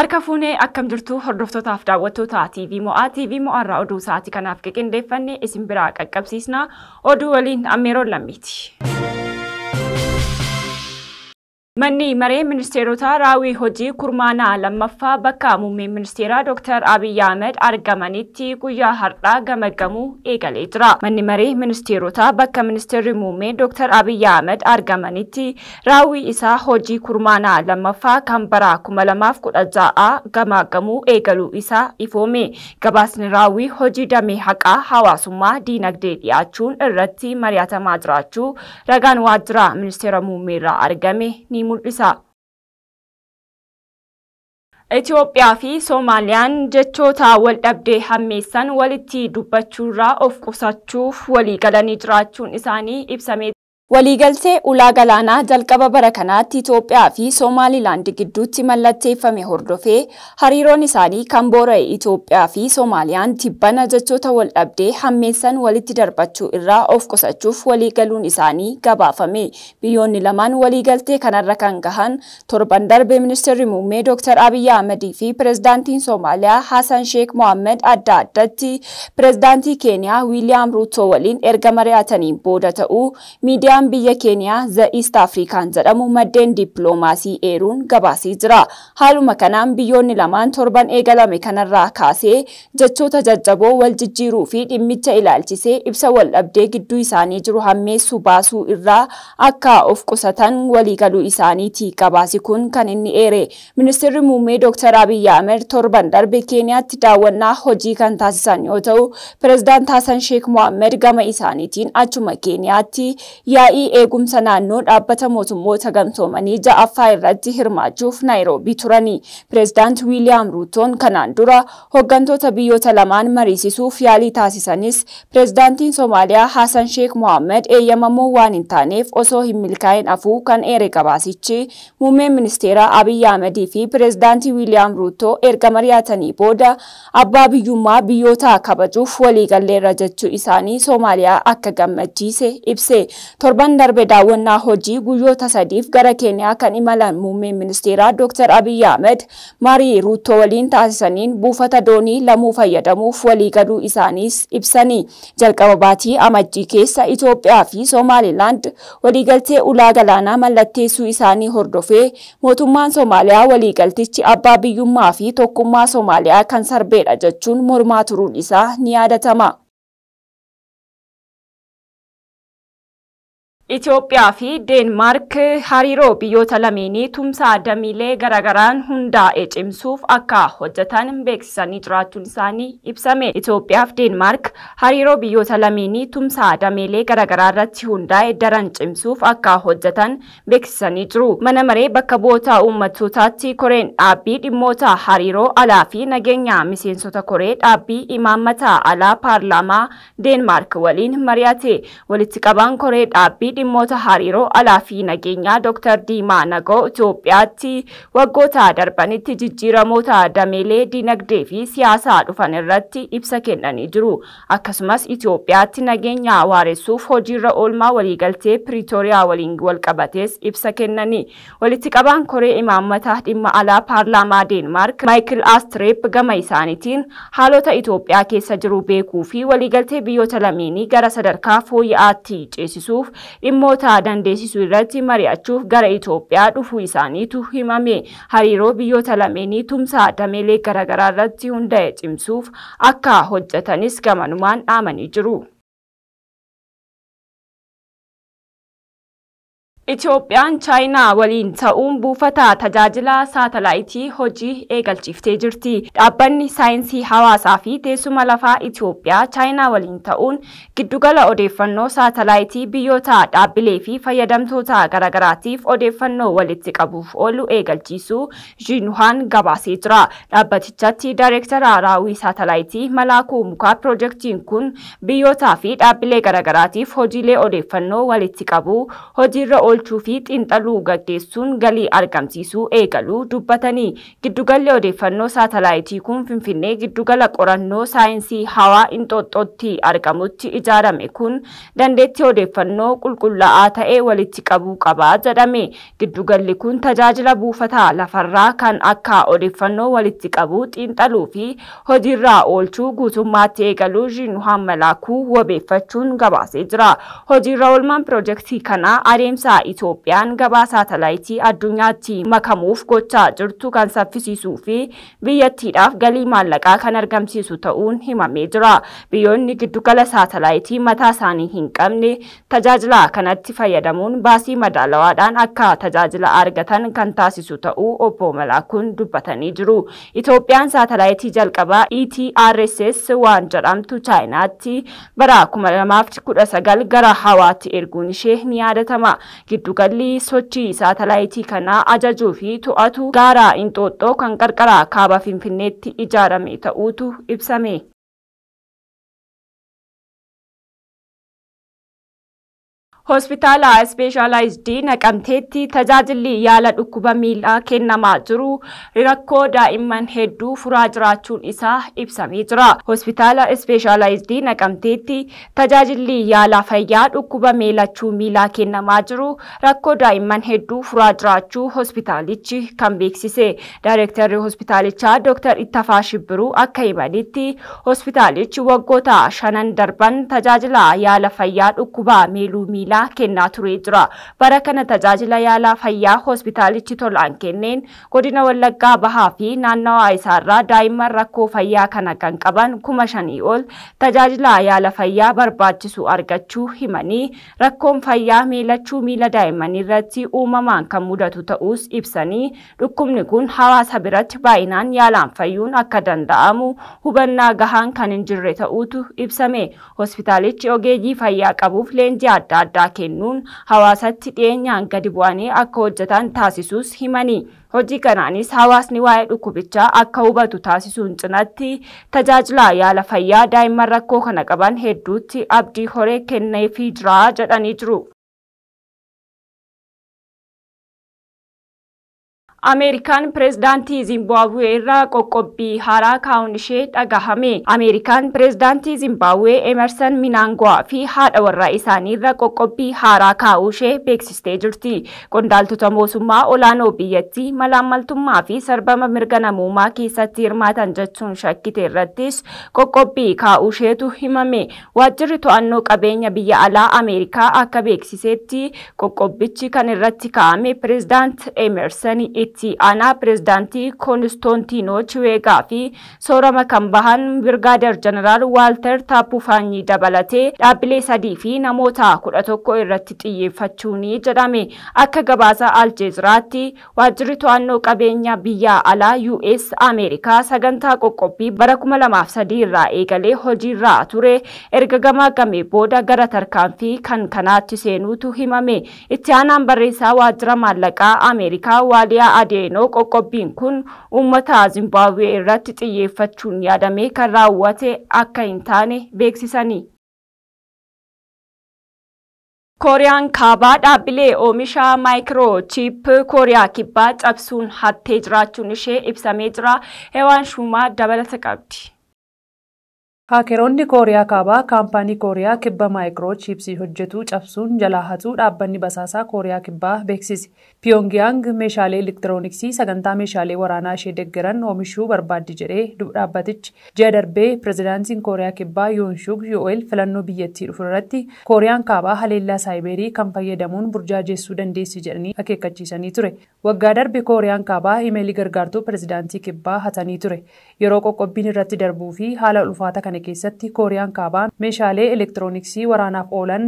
Harka fuunee akkam jirtu hordoftootaaf daawwattoota TV Mo'aa TV Mo'aarraa oduu sa'aatii kanaaf qiqindeeffanne isin biraa qaqqabsiisna. Oduu waliin Ammeeroon Lammiiti. Manni maree ministeerotaa raawwii hojii kurmaanaa lammaffaa bakka muummee ministeeraa Dr. Abiy Ahmed argamanitti guyyaa har'aa gamaggamuu eegalee jira. Manni maree ministeerotaa bakka ministeerri muummee Dr. Abiy Ahmed argamanitti raawwii isaa hojii kurmaanaa lammaffaa kan bara 2016 gamaggamuu eegaluu isaa ifoome. Gabaasni raawwii hojii damee haqaa hawaasummaa diinagdee dhiyaachuun irratti mari'atamaa jiraachuu ragaan waajjira ministeera muummee irraa argame ni Itoophiyaa fi Soomaaliyaan jechoota waldhabdee hammeessan walitti dubbachuurraa of qusachuuf walii galanii jiraachuun isaanii ibsamee Waliigaltee ulaa galaanaa jalqaba bara kanaatti Itoophiyaa fi Somaalilaand gidduutti mallatteeffame hordofee hariiroon isaanii kan boora'e Itoophiyaa fi Somaaliyaan tibbana jechoota wal hammeessan walitti darbachuu irraa of qusachuuf waliigaluun isaanii gabaafame. Biyyoonni lamaan waliigaltee kanarra kan gahan torban darbe ministeerri muummee Dr. Abiyyi Ahmadii fi pirezidaantiin soomaaliyaa Hasan Sheekh Mohaammed adda addatti pirezidaantii Keeniyaa Wiiliyaam Ruutoo erga booda ta'uu miidiyaa Ministeeraan biyya keenyaa The East Afrikaan jedhamu maddeen dippiloomaasii eeruun gabaasee jira. Haaluma kanaan biyyoonni lamaan torban eegalame kanarraa kaasee jechoota jajjaboo wal jijjiiruu fi dhimmicha ilaalchisee ibsa waldhabdee gidduu isaanii jiru hammeessu baasuu irraa akka of qusatan waliigaluu isaaniiti. Gabaasi kun kan inni eere. Ministeerri muummee Dr. Abiy Ahmed torban darbe Keeniyaatti daawwannaa hojii kan taasisan yoo ta'u, Pireezidaant Hassan Sheekh Mohaammed gama isaaniitiin achuma waa'ii eegumsa naannoo dhaabbata mootummoota gamtoomanii ja'affaa irratti hirmaachuuf naayiroobii turani. Pireezidaant Wiiliyaam Ruutoon kanaan dura hooggantoota biyyoota lamaan mariisisuuf yaalii taasisanis pireezidaantiin Soomaaliyaa Haasan Sheek Mohaammed eeyyamamoo waan hin taaneef osoo hin milkaa'in afuu kan eere qabaasichi muummeen ministeera Abiyyi Ahmedii fi pireezidaantii Wiiliyaam Ruutoo erga mari'atanii booda abbaa biyyummaa biyyootaa kabajuuf waliigalleerra jechuu isaanii Soomaaliyaa akka gammachiise ibse. Torban darbe daawwannaa hojii guyyoota sadiif gara keenyaa kan imalan muummeen ministeeraa Dr. Abiy Ahmed Maarii Ruuttoo waliin taasisaniin buufata doonii lamuu fayyadamuuf waliigaluu isaaniis ibsanii jalqaba baatii amajjii keessa Itoophiyaa fi soomaalilaand waliigaltee ulaa galaanaa mallatteessuu isaanii hordofee mootummaan soomaaliyaa waliigaltichi abbaa biyyummaa fi tokkummaa soomaaliyaa kan sarbeedha jechuun mormaa turuun isaa ni yaadatama. ኢትዮጵያ ፊ ዴንማርክ ሀሪሮ ብዮተ ለሜኒ ቱምሳ ደሚሌ ገረገራን ሁንዳ ኤጭምሱፍ አካ ሆጀተን ቤክሲሰኒ ጅራቹን ሳኒ ይብሰሜ ኢትዮጵያ ፍ ዴንማርክ ሀሪሮ ብዮተ ለሜኒ ቱምሳ ደሜሌ ገረገራ ረቲ ሁንዳ ደረን ጭምሱፍ አካ ሆጀተን ቤክሲሰኒ ጅሩ መነመሬ በከ ቦታ ኮሬን ዳቢ ድሞታ ሀሪሮ አላፊ ነገኛ ሚሴንሶተ ኮሬ ዳቢ ኢማመታ አላ ፓርላማ ዴንማርክ ወሊን መሪያቴ ወልትቀባን ኮሬ ዳቢ dhimmoota hariiroo alaa fi nageenyaa Dr. Diimaa Nagoo Itoophiyaatti waggoota darbanitti jijjiiramoota dameelee dinagdee fi siyaasaa dhufan irratti ibsa kennanii jiru. Akkasumas Itoophiyaatti nageenya waaressuuf hojiirra oolmaa waliigaltee piritooriyaa waliin walqabates ibsa kennanii. Walitti qabaan koree imaammataa dhimma alaa paarlaamaa Deenmaark Maayikil astreep gama isaaniitiin haalota Itoophiyaa keessa jiru beekuu fi waliigaltee biyyoota lameenii gara sadarkaa fooyya'aatti ceesisuuf dhimmoota dandeessisuu irratti mari'achuuf gara Itoophiyaa dhufuu isaaniitu himame. Hariiroo biyyoota lameenii tumsa dameelee garagaraa irratti hunda'e cimsuuf akka hojjetanis gamanumaan dhaamanii jiru. Itoophiyaan chaayinaa waliin ta'uun buufata tajaajila saatalaayitii hojii eegalchiiftee jirti. Dhaabbanni saayinsii hawaasaa fi teessuma lafaa Itoophiyaa chaayinaa waliin ta'uun giddugala odeeffannoo saatalaayitii biyyoota dhaabbilee fi fayyadamtoota garagaraatiif odeeffannoo walitti qabuuf oolu eegalchiisuu Ziinuhaan gabaasee jira. Dhaabbatichatti Daayireektaraa raawwii saatalaayitii Malaakuu Mukaa piroojeektiin kun biyyootaa fi dhaabbilee garagaraatiif hojiilee odeeffannoo walitti qabuu hojiirra oolchuu fi gaggeessuun galii argamsiisuu eegalu dubbatanii giddugalli odeeffannoo saatalaayitii kun finfinne giddugala qorannoo saayinsii hawaa inxooxxootti argamutti ijaarame kun dandeetti odeeffannoo qulqullaa'aa ta'ee walitti qabuu qabaa jedhame giddugalli kun tajaajila buufata lafarraa kan akka odeeffannoo walitti qabu xinxaluu fi hojiirraa oolchuu guutummaatti eegaluu jiinu hammalaa wabeeffachuun gabaasee jira hojiirra oolmaan piroojektii kanaa adeemsa Itoophiyaan gabaa saatalaayitii addunyaatti makamuuf gochaa jirtu kan saffisiisuu fi biyyattiidhaaf galii maallaqaa kan argamsiisu ta'uun himamee jira. Biyyoonni giddugala saatalaayitii mataa isaanii hin qabne tajaajila kanatti fayyadamuun baasii madaalawaadhaan akka tajaajila argatan kan taasisu ta'uu obbo Malaakuun dubbatanii jiru. Itoophiyaan saatalaayitii jalqabaa ETRSS waan jedhamtu chaayinaatti bara 2019 gara hawaatti erguun ishee ni yaadatama. giddugalli sochii saatalaayitii kanaa ajajuu fi to'atu gaaraa inxooxxoo kan qarqara kaaba finfinneetti ijaarame ta'uutu ibsame. hospitaala ispeeshaalaayizidii naqamteetti tajaajilli yaala dhukkuba miilaa kennamaa jiru rakkoo daa'imman hedduu furaa jiraachuun isaa ibsamee jira. Hospitaala ispeeshaalaayizidii naqamteetti tajaajilli yaala fayyaa dhukkuba miilachuu miilaa kennamaa jiru rakkoo daa'imman hedduu furaa jiraachuu hospitaalichi kan beeksise. Daayirektarri hospitaalichaa Dr. Ittafaa Shibbiruu akka himanitti hospitaalichi waggoota shanan darban tajaajila yaala fayyaa dhukkuba miiluu miilaa fayyaa kennaa turee jira. Bara kana tajaajila yaalaa fayyaa hospitaalichi tolaan kenneen godina Wallaggaa Bahaa fi naannawaa isaarraa daa'imman rakkoo fayyaa kana kan qaban kuma shanii ol tajaajila yaala fayyaa barbaachisu argachuu himanii rakkoon fayyaa miilachuu miila daa'immanii irratti uumamaan kan mudatu ta'us ibsanii dhukkubni kun hawaasa biratti baay'inaan yaalaan fayyuun akka danda'amu hubannaa gahaan kan hin jirre ta'uutu ibsame. Hospitaalichi ogeeyyii fayyaa qabuuf leenjii adda addaa kennuun hawaasatti dhiyeenyaan gadi bu'anii akka hojjetan taasisuus himani. Hojii kanaanis hawaasni waa'ee dhukkubichaa akka hubatu taasisuun cinatti tajaajilaa yaala fayyaa daa'imman rakkoo kana qaban hedduutti abdii horee kenneefii jira jedhanii jiru. Ameerikaan pirezidaantii Zimbaabuwee irraa qoqqobbii haaraa kaa'uun ishee dhagahame. Ameerikaan pirezidaantii Zimbaabuwee Emerson Minangwaa fi haadha warraa isaanii qoqqobbii haaraa kaa'uu ishee beeksistee jirti. Qondaaltota mootummaa olaanoo biyyattii malaammaltummaa fi sarbama mirga namoomaa keessatti hirmaatan jechuun shakkite irrattis qoqqobbii kaa'uu isheetu himame. Waajjirri to'annoo qabeenya biyya alaa Ameerikaa akka beeksisetti qoqqobbichi kan irratti kaa'ame pireezidaant Emerson itti aanaa pireezidaantii Koonistoontinoch Weegaa fi soorama kan bahan Birgaader Jeneraal Waalter Taappuufaanyii dabalatee dhaabbilee sadii fi namoota kudha irratti xiyyeeffachuun jedhame. Akka gabaasa Aljeeziraatti waajjirri to'annoo qabeenya biyya alaa US Ameerikaa sagantaa qoqqobbii bara 2003 irraa eegalee hojiirra ture erga gamaa booda gara tarkaanfii kan kanaatti seenuutu himame. Itti aanaan barreessaa waajjira maallaqaa Ameerikaa waaliyaa Adeenoo Qoqqobbiin kun uummata Zimbaabuwee irratti xiyyeeffachuun yaadamee kan raawwate akka hin taane beeksisani. Kooriyaan Kaabaa dhaabbilee oomisha maayikiroochiip Kooriyaa Kibbaa cabsuun hattee jiraachuun ishee ibsamee jira. Heewaan Shumaa dabalata qabdi. Haakeroonni Kooriyaa Kaabaa kaampaanii Kooriyaa kibbaa maayikiroo chiipsii hojjetu cabsuun jalaa hatuu dhaabbanni basaasaa Kooriyaa kibbaa beeksise. Piyoongiyaang meeshaalee elektirooniksii sagantaa meeshaalee waraanaa ishee deeggaran oomishuu barbaaddi jedhee dhaabbatichi. Ji'a darbee pirezidaantiin Kooriyaa kibbaa Yoonshuug Yo'eel filannoo biyyattii dhufu irratti Kooriyaan Kaabaa haleellaa saayiberii kan fayyadamuun burjaajessuu dandeessi jedhanii akeekkachiisanii ture. Waggaa darbe Kooriyaan Kaabaa imeelii gargaartuu pireezidaantii hatanii ture. Yeroo keessatti kooriyaan kaabaa meeshaalee elektirooniksii waraanaaf oolan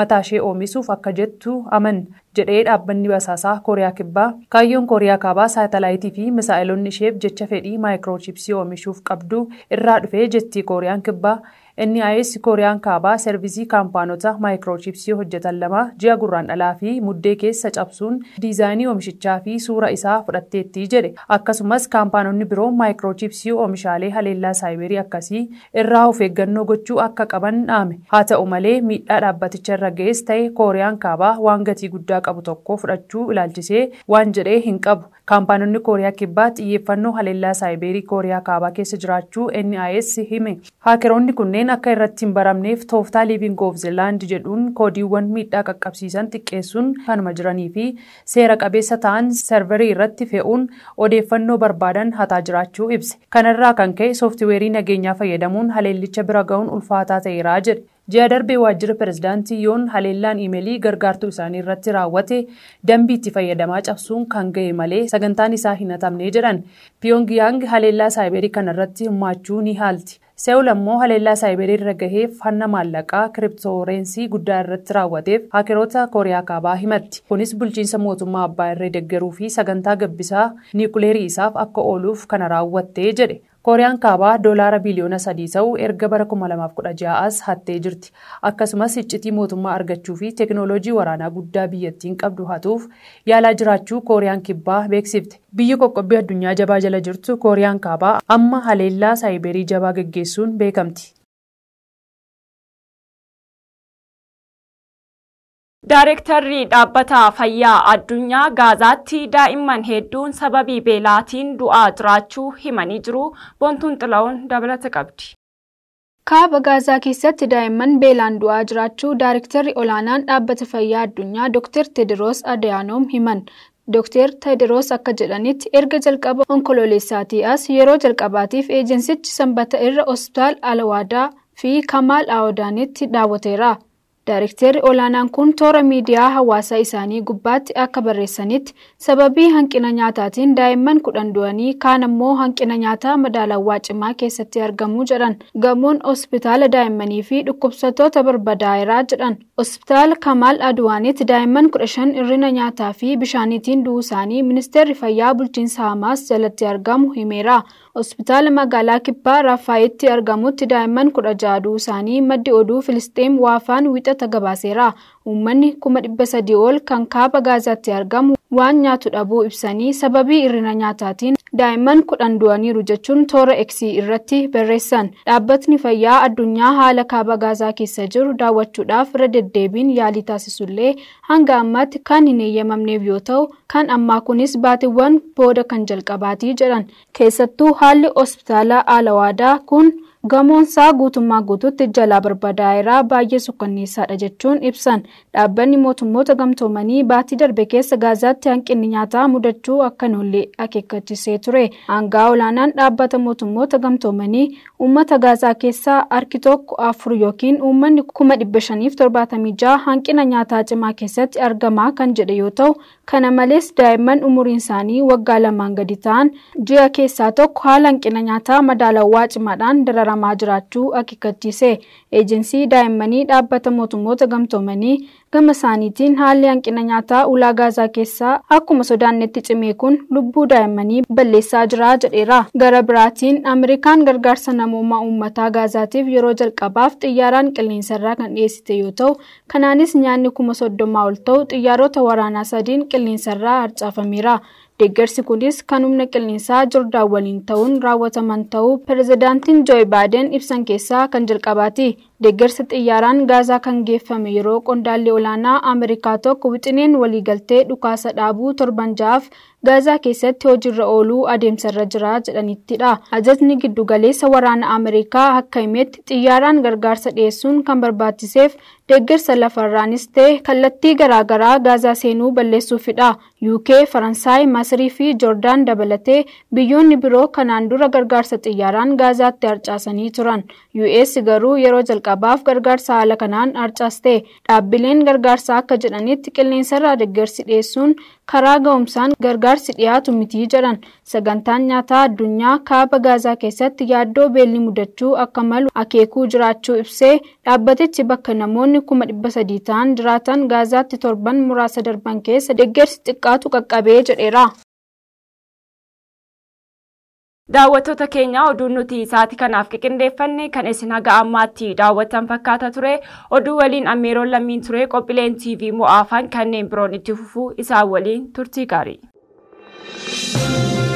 mataashee oomisuuf akka jettu aman jedhee dhaabbanni basaasaa kooriyaa kibbaa kaayyoon kooriyaa kaabaa saatalaayitii fi misaa'ilonni isheef jecha fedhii maayikiroochipsii oomishuuf qabdu irraa dhufee jetti kooriyaan kibbaa Inni s Kooriyaan kaabaa servisii kaampaanota maayikiroochipsii hojjetan lama ji'a gurraan dhalaa fi muddee keessa cabsuun diizaayinii oomishichaa fi suura isaa fudhatteetti jedhe. Akkasumas kaampaanonni biroo maayikiroochipsii oomishaalee haleellaa saayiberii akkasii irraa of eeggannoo gochuu akka qaban dhaame. Haa ta'u malee miidhaa dhaabbaticha irra ga'es ta'e Kooriyaan kaabaa waan gatii guddaa qabu tokko fudhachuu ilaalchisee waan jedhee hin qabu. Kaampaanonni Kooriyaa Kibbaa xiyyeeffannoo haleellaa saayibeerii Kooriyaa Kaabaa keessa jiraachuu NIS hime. haakiroonni kunneen akka irratti hin baramneef tooftaa Liiving Oof Zeeland jedhuun koodiiwwan miidhaa qaqqabsiisan xiqqeessuun kanuma jiranii fi seera qabeessa ta'an sarvarii irratti fe'uun odeeffannoo barbaadan hataa jiraachuu ibse. Kanarraa kan ka'e sooftiweerii nageenyaa fayyadamuun haleellicha bira ga'uun ulfaataa ta'eera jedhe. ji'a darbee waajjira pirezidaantii yoon haleellaan iimeelii gargaartuu isaanii irratti raawwate dambii fayyadamaa cabsuun kan ga'e malee sagantaan isaa hin atamne jedhan piyoongiyaang haleellaa saayiberii kanarratti hirmaachuu ni haalti seol ammoo haleellaa saayiberii irra gahee hanna maallaqaa kiriptooreensii guddaa irratti raawwateef haakiroota kooriyaa kaabaa himatti kunis bulchiinsa mootummaa abbaa irree deggeruu fi sagantaa gabbisaa niikuleerii isaaf akka ooluuf kana raawwattee jedhe kooriyaan kaabaa doolaara biliyoona sadii ta'uu erga bara 2016 as hattee jirti akkasumas hiccitii mootummaa argachuu fi teeknoolojii waraanaa guddaa biyyattiin qabdu hatuuf yaalaa jiraachuu kooriyaan kibbaa beeksifte biyyi qoqqobbii addunyaa jabaa jala jirtu kooriyaan kaabaa amma haleellaa saayiberii jabaa geggeessuun beekamti. Daayirektarri dhaabbata fayyaa addunyaa Gaazaatti daa'imman hedduun sababii beelaatiin du'aa jiraachuu himanii jiru. Boontuun Xilaawun dabalata qabdi. Kaaba Gaazaa keessatti daa'imman beelaan du'aa jiraachuu daayirektarri olaanaan dhaabbata fayyaa addunyaa Dr. Tediroos Adayaanoom himan. Dr. Tediroos akka jedhanitti erga jalqaba onkololeessaatii as yeroo jalqabaatiif eejensichi sanbata irra hospitaal Alawaadaa fi Kamaal Awodaanitti daawwateera. Daarektarri olaanaan kun toora miidiyaa hawaasa isaanii gubbaatti akka barreessanitti sababii hanqina nyaataatiin daa'imman kudhan du'anii kaan ammoo hanqina nyaataa madaalawaa cimaa keessatti argamuu jedhan gamoon hospitaala daa'immanii fi dhukkubsattoota barbadaa'eeraa jedhan ospitaala kamaal aduwaanitti daa'imman kudha irrina nyaataa fi bishaaniitiin du'uu isaanii ministeerri fayyaa bulchiinsa hamaas jalatti argamu himeera. Hospitaala magaalaa Kibbaa Raafaayitti argamutti daa'imman kudha jaaduu isaanii maddi oduu Filisxeem waafaan wixata gabaaseera. Uummanni kuma dhibba sadii ol kan kaaba gaazatti argamu waan nyaatu dhabuu ibsanii sababii hir'ina nyaataatiin daa'imman kudhan du'aniiru jechuun toora eksii irratti barreessan dhaabbatni fayyaa addunyaa haala kaaba gaasaa keessa jiru daawwachuudhaaf irra deddeebiin yaalii taasisullee hanga ammaatti kan hin eeyyamamneef yoo ta'u kan ammaa kunis baatiiwwan booda kan jalqabaati jedhan keessattuu haalli hospitaala alawaadaa kun. gamoonsaa guutummaa guututti jalaa eraa baay'ee sukkanneessaadha jechuun ibsan dhaabbanni mootummoota gamtoomanii baatii darbe keessa gaazaatti hanqinni nyaataa mudachuu akkanullee akeekkachisee ture aangaa olaanaan dhaabbata mootummoota gamtoomanii uummata gaazaa keessaa harki tokko afur yookiin uummanni kuma hanqina nyaataa cimaa keessatti argamaa kan jedhe yoo ta'u Kana malees daa'imman umuriin isaanii waggaa lamaan gadi ta'an ji'a keessaa tokko haala hanqina nyaataa madaalawaa cimaadhaan dararamaa jiraachuu akeekkachiise. Eejensiin daa'immanii dhaabbata mootummoota gamtoomanii gama isaaniitiin haalli hanqina nyaataa gaazaa keessaa akkuma sodaannetti cimee kun lubbuu daa'immanii balleessaa jira jedheera. Gara biraatiin Ameerikaan gargaarsa namooma uummataa gaazaatiif yeroo jalqabaaf xiyyaaraan qilleensarraa kan dhiyeessite yoo ta'u, kanaanis nyaanni kuma soddomaa xiyyaarota waraanaa sadiin qilleensarraa harcaafameera. deeggarsi kunis kan humna qilleensaa jordaan waliin ta'uun raawwataman ta'uu pirezidaantiin jooyi baaden ibsan keessaa kan jalqabaati. deeggarsa xiyyaaraan gaazaa kan geeffame yeroo qondaalli olaanaa ameerikaa tokko wixineen waliigaltee dhukaasa dhaabuu torban ja'aaf gaazaa keessatti hojiirra ooluu adeemsarra jira jedhanittidha ajajni giddugaleessa waraana ameerikaa akka himetti xiyyaaraan gargaarsa dhiyeessuun kan barbaachiseef deeggarsa lafarraanis ta'e kallattii garaagaraa gaazaa seenuu balleessuufidha uk faransaay maasrii fi joordaan dabalatee biyyoonni biroo kanaan dura gargaarsa xiyyaaraan gaazaatti harcaasanii turan us garuu yeroo jalqabaaf gargaarsa haala kanaan arcaastee dhaabbileen gargaarsa akka jedhanitti qilleensarraa deeggarsi dhiyeessuun karaa ga'umsaan gargaarsi dhiyaatu miti jedhan sagantaan nyaataa addunyaa kaaba gaazaa keessatti yaaddoo beelli mudachuu akka malu akeekuu jiraachuu ibsee dhaabbatichi bakka namoonni kuma dhibba ta'an jiraatan gaazaatti torban muraasa darban keessa deeggarsi xiqqaatu qaqqabee jedheera. Daawwattoota keenya oduu nuti isaati kanaaf qiqindeeffanne kan isin haga ammaatti daawwatan fakkaata ture oduu waliin ammeeroon lammiin ture qophiileen TV mo'aafan kanneen biroon itti fufuu isaan waliin turtii gaarii.